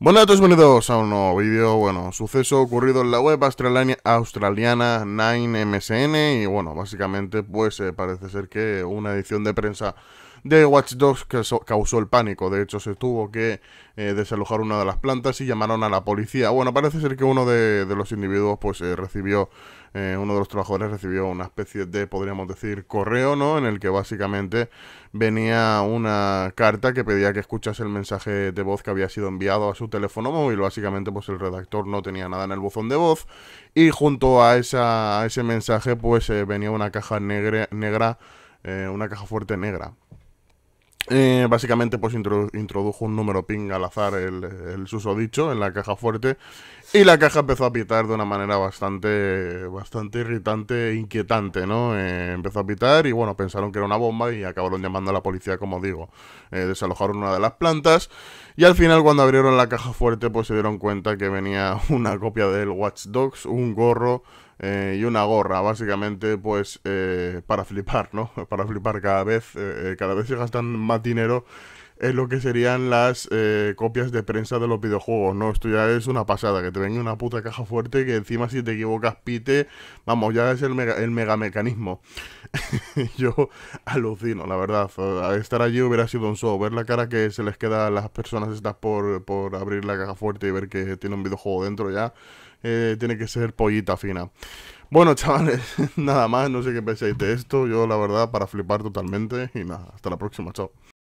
Buenas a todos, bienvenidos a un nuevo vídeo, bueno, suceso ocurrido en la web australiana, australiana 9MSN y bueno, básicamente pues eh, parece ser que una edición de prensa de Watch Dogs que causó el pánico. De hecho, se tuvo que eh, desalojar una de las plantas y llamaron a la policía. Bueno, parece ser que uno de, los individuos pues eh, recibió, eh, uno de los trabajadores recibió una especie de, podríamos decir, correo, ¿no? En el que básicamente venía una carta que pedía que escuchase el mensaje de voz que había sido enviado a su teléfono móvil. Básicamente, pues el redactor no tenía nada en el buzón de voz y junto a, esa, ese mensaje pues venía una caja negra, una caja fuerte negra eh, básicamente, pues introdujo un número ping al azar el, el, susodicho en la caja fuerte y la caja empezó a pitar de una manera bastante, bastante irritante e inquietante, ¿no? Eh, empezó a pitar y bueno, pensaron que era una bomba y acabaron llamando a la policía, como digo. Eh, desalojaron una de las plantas y al final, cuando abrieron la caja fuerte, pues se dieron cuenta que venía una copia del Watch Dogs, un gorro, eh, y una gorra, básicamente, pues eh, para flipar, ¿no? Para flipar cada vez, eh, cada vez se gastan más dinero es lo que serían las eh, copias de prensa de los videojuegos, ¿no? Esto ya es una pasada, que te venga una puta caja fuerte que encima si te equivocas pite, vamos, ya es el mega, Yo alucino, la verdad. Estar allí hubiera sido un show, ver la cara que se les queda a las personas estas por, por abrir la caja fuerte y ver que tiene un videojuego dentro ya, eh, tiene que ser pollita fina. Bueno, chavales, nada más, no sé qué pensáis de esto. Yo, la verdad, para flipar totalmente. Y nada, hasta la próxima, chao.